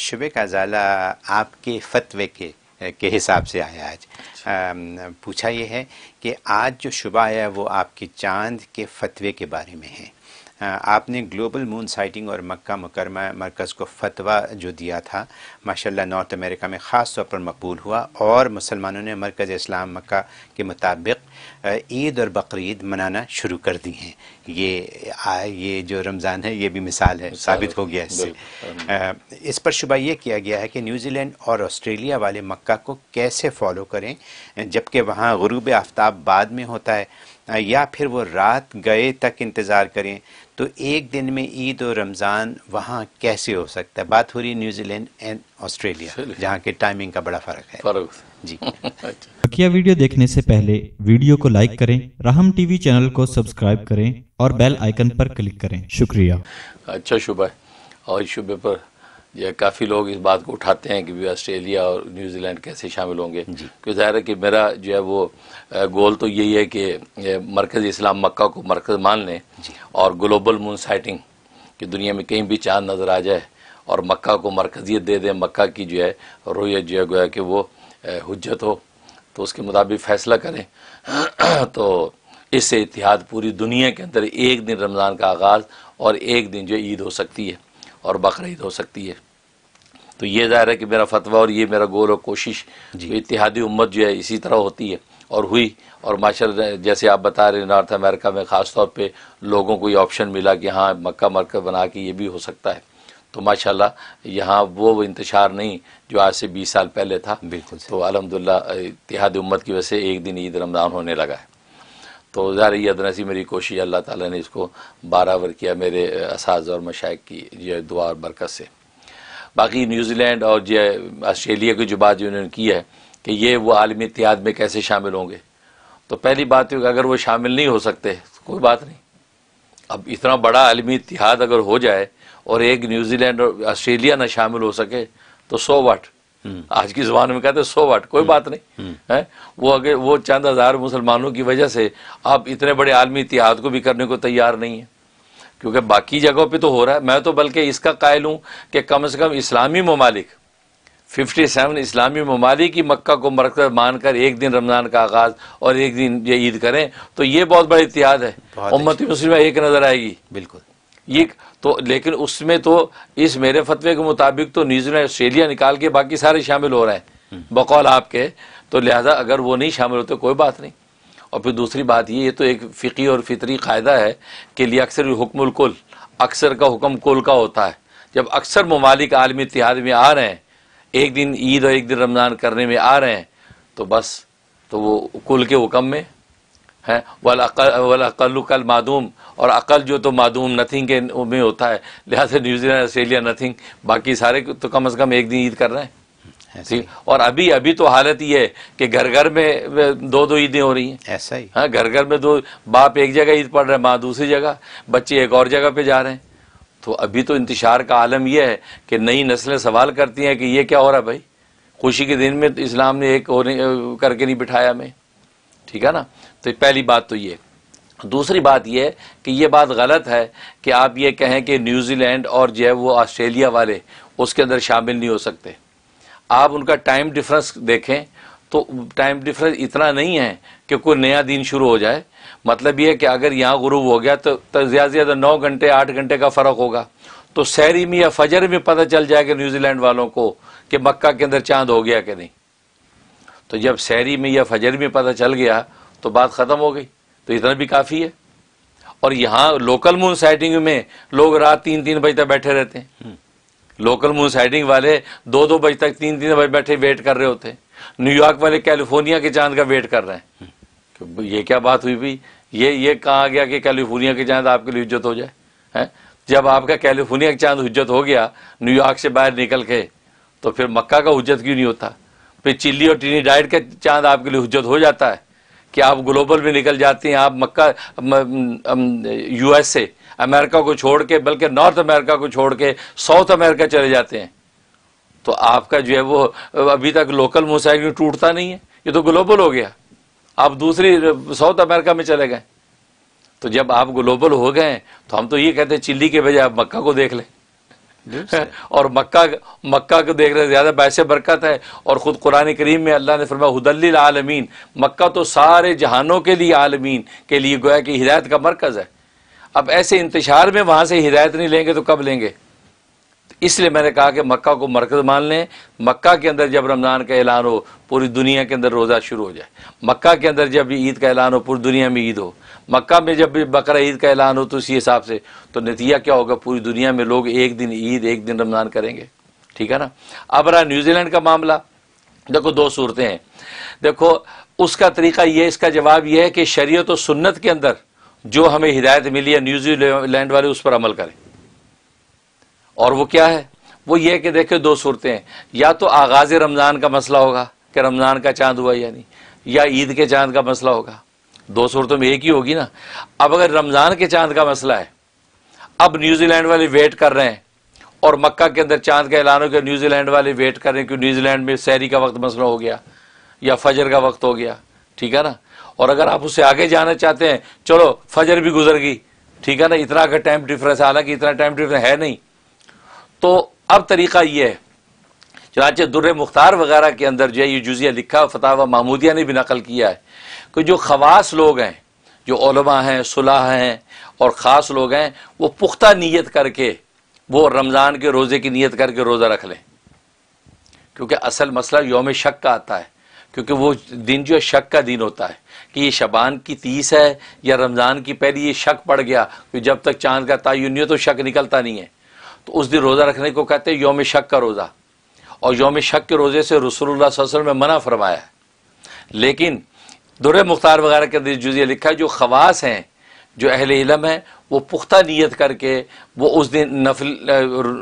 शुबे का जाला आपके फतवे के के हिसाब से आया आज अच्छा। आ, पूछा ये है कि आज जो शुबा आया वो आपके चांद के फतवे के बारे में है आपने ग्लोबल मून साइटिंग और मक्का मुकरमा मरकज़ को फतवा जो दिया था माशाल्लाह नॉर्थ अमेरिका में ख़ास तौर पर मकबूल हुआ और मुसलमानों ने मरकज़ इस्लाम मक्का के मुताबिक ईद और बकरीद मनाना शुरू कर दी हैं ये आ, ये जो रमज़ान है ये भी मिसाल है साबित हो गया इससे इस पर शुबा यह किया गया है कि न्यूजीलैंड और ऑस्ट्रेलिया वाले मक्का को कैसे फॉलो करें जबकि वहाँ गरूब आफ्ताब बाद में होता है या फिर वो रात गए तक इंतज़ार करें तो एक दिन में ईद और रमज़ान वहाँ कैसे हो सकता है बात हो रही है न्यूजीलैंड एंड ऑस्ट्रेलिया जहाँ के टाइमिंग का बड़ा फ़र्क है जी अच्छा। बकिया वीडियो देखने से पहले वीडियो को लाइक करें राहम टीवी चैनल को सब्सक्राइब करें और बेल आइकन पर क्लिक करें शुक्रिया अच्छा शुभ है और शुभ पर या काफ़ी लोग इस बात को उठाते हैं कि भी ऑस्ट्रेलिया और न्यूजीलैंड कैसे शामिल होंगे क्योंकि ज़ाहिर है कि मेरा जो है वो गोल तो यही है कि मरकज़ इस्लाम मक्का को मरकज़ मान लें और ग्लोबल मून साइटिंग कि दुनिया में कहीं भी चाँद नज़र आ जाए और मक्का को मरकजियत दे दें मक्का की जो है रोयत जो है गोया कि वो हजत हो तो उसके मुताबिक फ़ैसला करें तो इससे इतिहाद पूरी दुनिया के अंदर एक दिन रमज़ान का आगाज़ और एक दिन जो ईद हो सकती है और बकर हो सकती है तो ये ज़ाहिर है कि मेरा फतवा और ये मेरा गोल और कोशिश तो इतिहादी उम्मत जो है इसी तरह होती है और हुई और माशा जैसे आप बता रहे नॉर्थ अमेरिका में ख़ास तौर पर लोगों को ये ऑप्शन मिला कि हाँ मक्का मरकज बना के ये भी हो सकता है तो माशा यहाँ वो, वो इंतशार नहीं जो आज से बीस साल पहले था बिल्कुल तो अलहमदिल्ला इतिहादी उम्मत की वजह से एक दिन ईद रमज़ान होने लगा है तो ज़ारियत सी मेरी कोशिश अल्लाह ताला ने इसको बारावर किया मेरे असाज और मशाइ की जो दुआ और बरकत से बाकी न्यूजीलैंड और जो ऑस्ट्रेलिया की जो बात जो उन्होंने की है कि ये वो आलमी इतिहाद में कैसे शामिल होंगे तो पहली बात है तो अगर वो शामिल नहीं हो सकते तो कोई बात नहीं अब इतना बड़ा आलमी इतिहाद अगर हो जाए और एक न्यूजीलैंड और ऑस्ट्रेलिया ना शामिल हो सके तो सो वाट आज की जबान में कहते सौ वाट कोई बात नहीं है वो अगर वो चंद हजार मुसलमानों की वजह से आप इतने बड़े आलमी इतिहाद को भी करने को तैयार नहीं है क्योंकि बाकी जगहों पे तो हो रहा है मैं तो बल्कि इसका कायल हूँ कि कम से कम इस्लामी ममालिक 57 इस्लामी ममालिक की मक्का को मरकज मानकर एक दिन रमज़ान का आगाज़ और एक दिन ये ईद करें तो ये बहुत बड़ी इतिहाद है उम्मत मुस्लिम एक नज़र आएगी बिल्कुल ये तो लेकिन उसमें तो इस मेरे फतवे के मुताबिक तो न्यूजीलैंड ऑस्ट्रेलिया निकाल के बाकी सारे शामिल हो रहे हैं हम्म। बकौल आपके तो लिहाजा अगर वो नहीं शामिल होते कोई बात नहीं और फिर दूसरी बात ये ये तो एक फ़िकी और फितरी कायदा है कि लिए अक्सर हुक्मकुल अक्सर का हुक्म कुल का होता है जब अक्सर ममालिक आलमी इतिहाद में आ रहे हैं एक दिन ईद और एक दिन रमज़ान करने में आ रहे हैं तो बस तो वो कुल के हुक्म में है वल अकल कल मादूम और अकल जो तो मादूम नथिंग के में होता है लिहाजा न्यूजीलैंड ऑस्ट्रेलिया नथिंग बाकी सारे तो कम अज़ कम एक दिन ईद कर रहे हैं ठीक और अभी अभी तो हालत ये है कि घर घर में दो दो ईदें हो रही हैं ऐसा ही हाँ घर घर में दो बाप एक जगह ईद पढ़ रहे हैं माँ दूसरी जगह बच्चे एक और जगह पे जा रहे हैं तो अभी तो इंतशार का आलम यह है कि नई नस्लें सवाल करती हैं कि ये क्या हो रहा है भाई खुशी के दिन में इस्लाम ने एक करके नहीं बिठाया हमें ठीक है ना तो पहली बात तो ये दूसरी बात यह कि यह बात गलत है कि आप ये कहें कि न्यूजीलैंड और जो है वो ऑस्ट्रेलिया वाले उसके अंदर शामिल नहीं हो सकते आप उनका टाइम डिफरेंस देखें तो टाइम डिफरेंस इतना नहीं है कि कोई नया दिन शुरू हो जाए मतलब ये है कि अगर यहाँ गुरूब हो गया तो, तो ज़्यादा से ज़्यादा नौ घंटे आठ घंटे का फ़र्क होगा तो सैरी में या फजर में पता चल जाएगा न्यूजीलैंड वालों को कि मक्का के अंदर चांद हो गया कि नहीं तो जब सैरी में या फजर में पता चल गया तो बात ख़त्म हो गई तो इतना भी काफ़ी है और यहाँ लोकल मून साइटिंग में लोग रात तीन तीन बजे तक बैठे रहते हैं लोकल मून साइटिंग वाले दो दो बजे तक तीन तीन बजे बैठे वेट कर रहे होते हैं न्यूयॉर्क वाले कैलिफोर्निया के चांद का वेट कर रहे हैं हम्म। ये क्या बात हुई भाई ये ये कहा गया कि कैलिफोर्निया के चांद आपके लिए इज्जत हो जाए है जब आपका कैलिफोर्निया का चांद हजत हो गया न्यूयॉर्क से बाहर निकल के तो फिर मक्का का हजत क्यों नहीं होता फिर चिल्ली और टीनी डाइट का चांद आपके लिए हजत हो जाता है कि आप ग्लोबल में निकल जाती हैं आप मक्का यूएसए अमेरिका को छोड़ के बल्कि नॉर्थ अमेरिका को छोड़ के साउथ अमेरिका चले जाते हैं तो आपका जो है वो अभी तक लोकल मोसाइक टूटता नहीं है ये तो ग्लोबल हो गया आप दूसरी साउथ अमेरिका में चले गए तो जब आप ग्लोबल हो गए तो हम तो ये कहते हैं चिल्ली के बजाय आप मक्का को देख लें और मक्का मक्का को देख रहे ज़्यादा पैसे बरकत है और ख़ुद कुरान करीम में अल्लाह ने फरमा हदल आलमीन मक्का तो सारे जहानों के लिए आलमीन के लिए गोया कि हिदायत का मरकज़ है अब ऐसे इंतजार में वहां से हिदायत नहीं लेंगे तो कब लेंगे इसलिए मैंने कहा कि मक्का को मरकज़ मान लें मक्का के अंदर जब रमज़ान का ऐलान हो पूरी दुनिया के अंदर रोज़ा शुरू हो जाए मक्का के अंदर जब ईद का ऐलान हो पूरी दुनिया में ईद हो मक्का में जब भी बकर ईद का ऐलान हो तो उसी हिसाब से तो नतीजा क्या होगा पूरी दुनिया में लोग एक दिन ईद एक दिन रमज़ान करेंगे ठीक है ना अब रहा न्यूजीलैंड का मामला देखो दो सूरतें हैं देखो उसका तरीका यह इसका जवाब यह है कि शरीयत और सुन्नत के अंदर जो हमें हिदायत मिली है न्यूजीलैंड वाले उस पर अमल करें और वो क्या है वो ये कि देखो दो सूरतें हैं या तो आगाज़ रमज़ान का मसला होगा कि रमज़ान का चांद हुआ या नहीं या ईद के चांद का मसला होगा दो सूरतों में एक ही होगी ना अब अगर रमज़ान के चांद का मसला है अब न्यूजीलैंड वाले वेट कर रहे हैं और मक्का के अंदर चांद का ऐलान हो गया न्यूजीलैंड वाले वेट कर रहे हैं कि न्यूजीलैंड में सैरी का वक्त मसला हो गया या फजर का वक्त हो गया ठीक है ना और अगर आप उससे आगे जाना चाहते हैं चलो फजर भी गुजर गई ठीक है ना इतना अगर टाइम डिफरेंस हालांकि इतना टाइम डिफरेंस है नहीं तो अब तरीका यह है चनाचे दुर्र मुख्तार वगैरह के अंदर जो है ये जुजिया लिखा फतावा महमूदिया ने भी नकल किया है कि जो खवास लोग हैं जो ओलमा हैं सुलह हैं और ख़ास लोग हैं वो पुख्ता नीयत करके वो रमज़ान के रोज़े की नीयत करके रोज़ा रख लें क्योंकि असल मसला योम शक का आता है क्योंकि वो दिन जो है शक का दिन होता है कि ये शबान की तीस है या रमज़ान की पहली ये शक पड़ गया कि जब तक चांद का तयन नहीं तो शक निकलता नहीं है तो उस दिन रोज़ा रखने को कहते हैं योम शक का रोज़ा और योम शक के रोज़े से रसोल्ला वसलम ने मना फरमाया लेकिन दुर मुख्तार वगैरह के अंदर जुजिया लिखा है जो खवास हैं जो अहल इलम है वो पुख्ता नीयत करके वो उस दिन नफल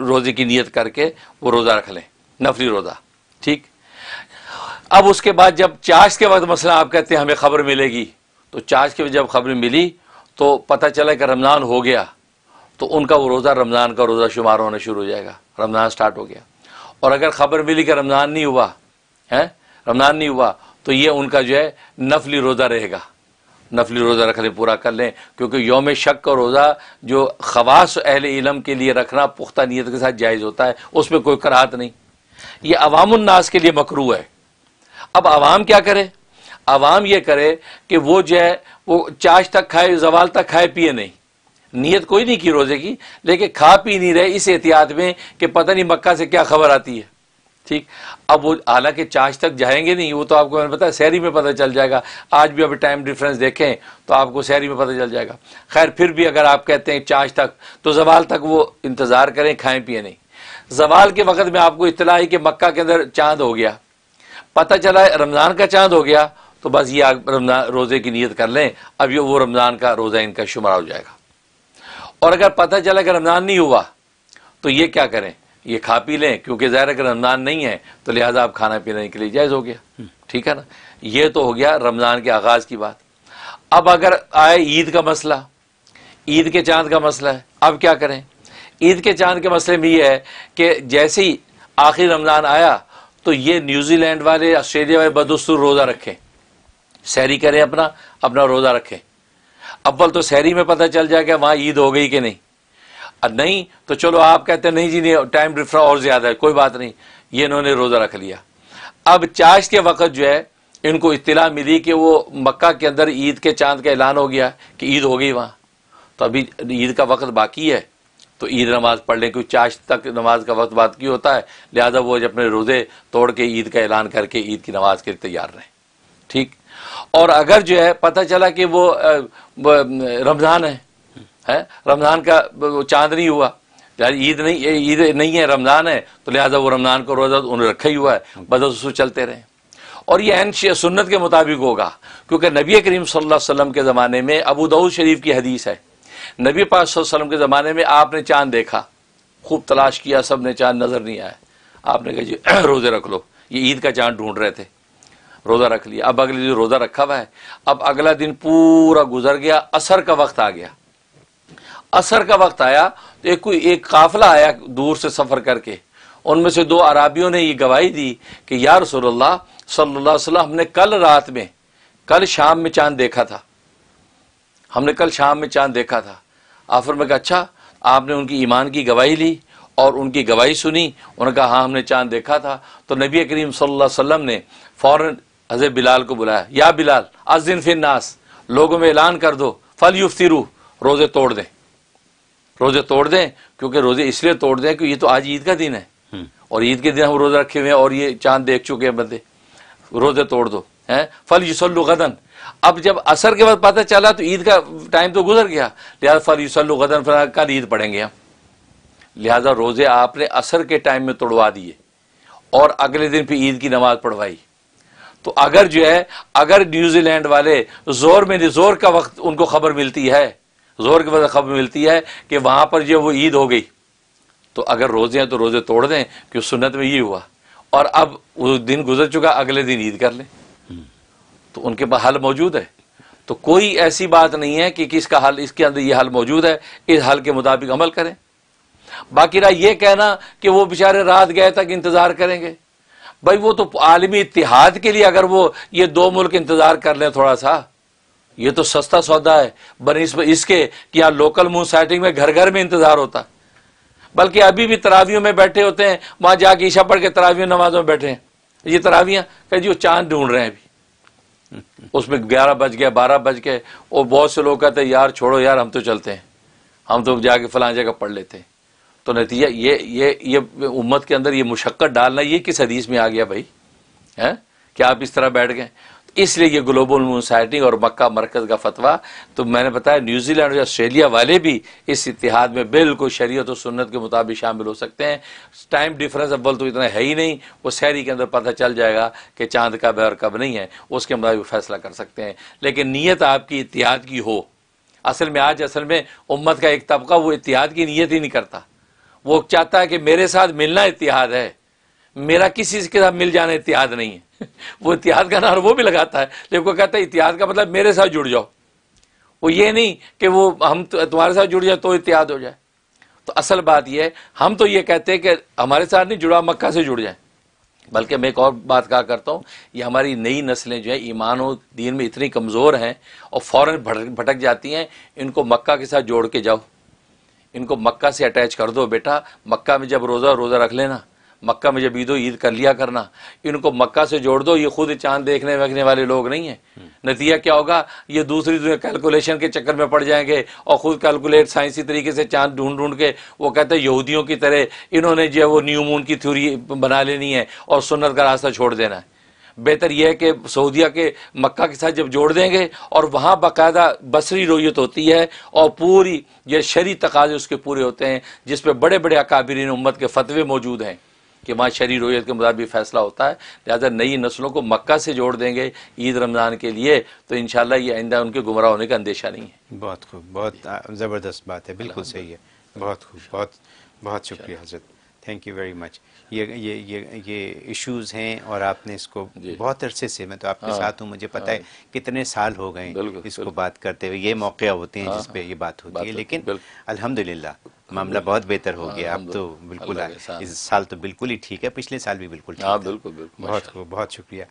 रोज़े की नीयत करके वो रोज़ा रख लें नफली रोज़ा ठीक अब उसके बाद जब चाश के वक्त मसला आप कहते हैं हमें खबर मिलेगी तो चाश के जब खबर मिली तो पता चला कि रमज़ान हो गया तो उनका वो रोज़ा रमज़ान का रोज़ा शुमार होना शुरू हो जाएगा रमज़ान स्टार्ट हो गया और अगर ख़बर मिली कि रमज़ान नहीं हुआ है रमज़ान नहीं हुआ तो ये उनका जो है नफली रोज़ा रहेगा नफली रोज़ा रख लें पूरा कर लें क्योंकि योम शक का रोज़ा जो खवास अहल इलम के लिए रखना पुख्ता नीयत के साथ जायज़ होता है उसमें कोई कराहत नहीं ये अवामनास के लिए मकरू है अब आवाम क्या करे आवाम यह करे कि वो जो है वो चाश तक खाए जवाल तक खाए पिए नहीं नीयत कोई नहीं की रोज़े की लेकिन खा पी नहीं रहे इस एहतियात में कि पता नहीं मक्का से क्या खबर आती है ठीक अब वो हालांकि चार्ज तक जाएंगे नहीं वो तो आपको मैंने पता शहरी में पता चल जाएगा आज भी अभी टाइम डिफरेंस देखें तो आपको शहरी में पता चल जाएगा खैर फिर भी अगर आप कहते हैं चार्ज तक तो जवाल तक वो इंतज़ार करें खाएं पिए नहीं जवाल के वक्त में आपको इतला आई कि मक्का के अंदर चांद हो गया पता चला रमज़ान का चांद हो गया तो बस ये आप रमज़ान रोज़े की नीयत कर लें अब ये वो रमज़ान का रोज़ा इनका शुमार हो जाएगा और अगर पता चला कि रमज़ान नहीं हुआ तो ये क्या करें ये खा पी लें क्योंकि ज़ाहिर है कि रमज़ान नहीं है तो लिहाजा आप खाना पीने के लिए जायज़ हो गया हम्म। ठीक है ना ये तो हो गया रमज़ान के आगाज़ की बात अब अगर आए ईद का मसला ईद के चांद का मसला है अब क्या करें ईद के चांद के मसले में ये है कि जैसे ही आखिर रमज़ान आया तो ये न्यूजीलैंड वाले ऑस्ट्रेलिया वाले बदस्तूर रोज़ा रखें सैरी करें अपना अपना रोज़ा रखें अव्वल तो सैरी में पता चल जाएगा वहाँ ईद हो गई कि नहीं नहीं तो चलो आप कहते हैं नहीं जी नहीं टाइम डिफरा और ज़्यादा है कोई बात नहीं ये इन्होंने रोज़ा रख लिया अब चाश के वक्त जो है इनको इतला मिली कि वो मक्का के अंदर ईद के चांद का ऐलान हो गया कि ईद हो गई वहाँ तो अभी ईद का वक्त बाकी है तो ईद नमाज़ पढ़ लें क्योंकि चाश तक नमाज का वक्त बात की होता है लिहाजा वो अपने रोज़े तोड़ के ईद का ऐलान करके ईद की नमाज के लिए तैयार रहे ठीक और अगर जो है पता चला कि वो रमज़ान है है रमज़ान का चांद नहीं हुआ ईद नहीं ईद नहीं है रमज़ान है तो लिहाजा वो रमज़ान को रोज़ा उन्हें रखा ही हुआ है बदल उसको चलते रहे और यह अन सुन्नत के मुताबिक होगा क्योंकि नबी करीम सल्लल्लाहु अलैहि के ज़माने में अबू दाऊद शरीफ की हदीस है नबी पाक वसल्लम के ज़माने में आपने चांद देखा खूब तलाश किया सब ने चांद नज़र नहीं आया आपने कहा जी रोज़े रख लो ये ईद का चांद ढूंढ रहे थे रोज़ा रख लिया अब अगले दिन रोज़ा रखा हुआ है अब अगला दिन पूरा गुजर गया असर का वक्त आ गया असर का वक्त आया तो एक कोई एक काफिला आया दूर से सफ़र करके उनमें से दो अराबियों ने ये गवाही दी कि या रसोल्ला सल्ला हमने कल रात में कल शाम में चांद देखा था हमने कल शाम में चांद देखा था आफर में कहा अच्छा आपने उनकी ईमान की गवाही ली और उनकी गवाही सुनी उन्होंने कहा हाँ हमने चांद देखा था तो नबी करीम सल्लल्लाहु अलैहि वसल्लम ने फ़ौर हज़रत बिलाल को बुलाया या बिलाल अजिन दिन फिर नास लोगों में ऐलान कर दो फल युफ्ती रूह रोज़े तोड़ दें रोज़े तोड़ दें क्योंकि रोज़े इसलिए तोड़ दें कि ये तो आज ईद का दिन है हम्म। और ईद के दिन हम रोज़े रखे हुए हैं और ये चांद देख चुके हैं बंदे रोज़े तोड़ दो हैं फल युसल्लु गदन अब जब असर के बाद पता चला तो ईद का टाइम तो गुजर गया लिहाजा फल युसल्लु गदन फला कल ईद पढ़ेंगे हम लिहाजा रोज़े आपने असर के टाइम में तोड़वा दिए और अगले दिन फिर ईद की नमाज़ पढ़वाई तो अगर जो है अगर न्यूजीलैंड वाले जोर में जोर का वक्त उनको खबर मिलती है जोर की वजह खबर मिलती है कि वहां पर जो वो ईद हो गई तो अगर रोज़े हैं तो रोज़े तोड़ दें कि सुन्नत में ये हुआ और अब उस दिन गुजर चुका अगले दिन ईद कर लें हम्म। तो उनके पास हल मौजूद है तो कोई ऐसी बात नहीं है कि किसका हल इसके अंदर ये हल मौजूद है इस हल के मुताबिक अमल करें बाकी रहा यह कहना कि वो बेचारे रात गए तक इंतज़ार करेंगे भाई वो तो आलमी इतिहाद के लिए अगर वो ये दो मुल्क इंतज़ार कर लें थोड़ा सा ये तो सस्ता सौदा है बनीस इसके कि यहाँ लोकल साइटिंग में घर घर में इंतज़ार होता है बल्कि अभी भी तरावियों में बैठे होते हैं वहां जाके ईशा पढ़ के तरावियों नमाजों में बैठे हैं ये तरावियां कहीं जी वो चांद ढूंढ रहे हैं अभी उसमें ग्यारह बज गया बारह बज गए और बहुत से लोग कहते हैं यार छोड़ो यार हम तो चलते हैं हम तो जाके फला जगह पढ़ लेते हैं तो नतीजा ये ये ये उम्मत के अंदर ये मुशक्क़त डालना ये किस हदीस में आ गया भाई है क्या आप इस तरह बैठ गए इसलिए ये ग्लोबल मून साइटिंग और मक्का मरकज का फतवा तो मैंने बताया न्यूजीलैंड और ऑस्ट्रेलिया वाले भी इस इतिहाद में बिल्कुल शरीयत और सुन्नत के मुताबिक शामिल हो सकते हैं टाइम डिफरेंस अव्वल तो इतना है ही नहीं वो शहरी के अंदर पता चल जाएगा कि चांद कब है और कब नहीं है उसके मुताबिक फैसला कर सकते हैं लेकिन नीयत आपकी इतिहाद की हो असल में आज असल में उम्मत का एक तबका वो इतिहाद की नीयत ही नहीं करता वो चाहता है कि मेरे साथ मिलना इतिहाद है मेरा किसी के साथ मिल जाना इतिहाद नहीं है वो इतिहाद का नारा वो भी लगाता है लेकिन वो कहता है इतिहाद का मतलब मेरे साथ जुड़ जाओ वो ये नहीं कि वो हम तो- तुम्हारे साथ जुड़ जाए तो इतिहाद हो जाए तो असल बात यह है हम तो ये कहते हैं कि हमारे साथ नहीं जुड़ा मक्का से जुड़ जाए बल्कि मैं एक और बात कहा करता हूँ ये हमारी नई नस्लें जो हैं ईमान और दीन में इतनी कमज़ोर हैं और फ़ौर भटक भटक जाती हैं इनको मक्का के साथ जोड़ के जाओ इनको मक्का से अटैच कर दो बेटा मक्का में जब रोज़ा रोज़ा रख लेना मक्का में जब ईद ईद कर लिया करना इनको मक्का से जोड़ दो ये खुद चांद देखने वखने वाले लोग नहीं हैं नतीजा क्या होगा ये दूसरी दुनिया कैलकुलेशन के चक्कर में पड़ जाएंगे और खुद कैलकुलेट साइंसी तरीके से चांद ढूंढ ढूंढ के वो कहते हैं यहूदियों की तरह इन्होंने जो है वो न्यू मून की थ्योरी बना लेनी है और सुन्नत का रास्ता छोड़ देना है बेहतर यह है कि सऊदिया के मक्का के साथ जब जोड़ देंगे और वहाँ बाकायदा बसरी रोयत होती है और पूरी यह शरी तकाजे उसके पूरे होते हैं जिसपे बड़े बड़े अकाबरीन उम्मत के फतवे मौजूद हैं कि वहाँ शरी रोयत के मुताबिक फैसला होता है लिहाजा नई नस्लों को मक्का से जोड़ देंगे ईद रमज़ान के लिए तो इन ये आइंदा उनके गुमराह होने का अंदेशा नहीं है बहुत खूब बहुत ज़बरदस्त बात है बिल्कुल सही है बहुत खूब बहुत बहुत शुक्रिया हजरत थैंक यू वेरी मच ये ये ये ये इश्यूज़ हैं और आपने इसको बहुत अरसे से मैं तो आपके हाँ, साथ हूँ मुझे पता हाँ, है कितने साल हो गए इसको बात करते हुए ये मौके होते हैं हाँ, जिस पे ये बात होती है लेकिन अल्हम्दुलिल्लाह तो मामला बहुत बेहतर हो गया हाँ, अब तो बिल्कुल इस साल तो बिल्कुल ही ठीक है पिछले साल भी बिल्कुल ठीक हाँ, बिल्कुल बहुत बहुत शुक्रिया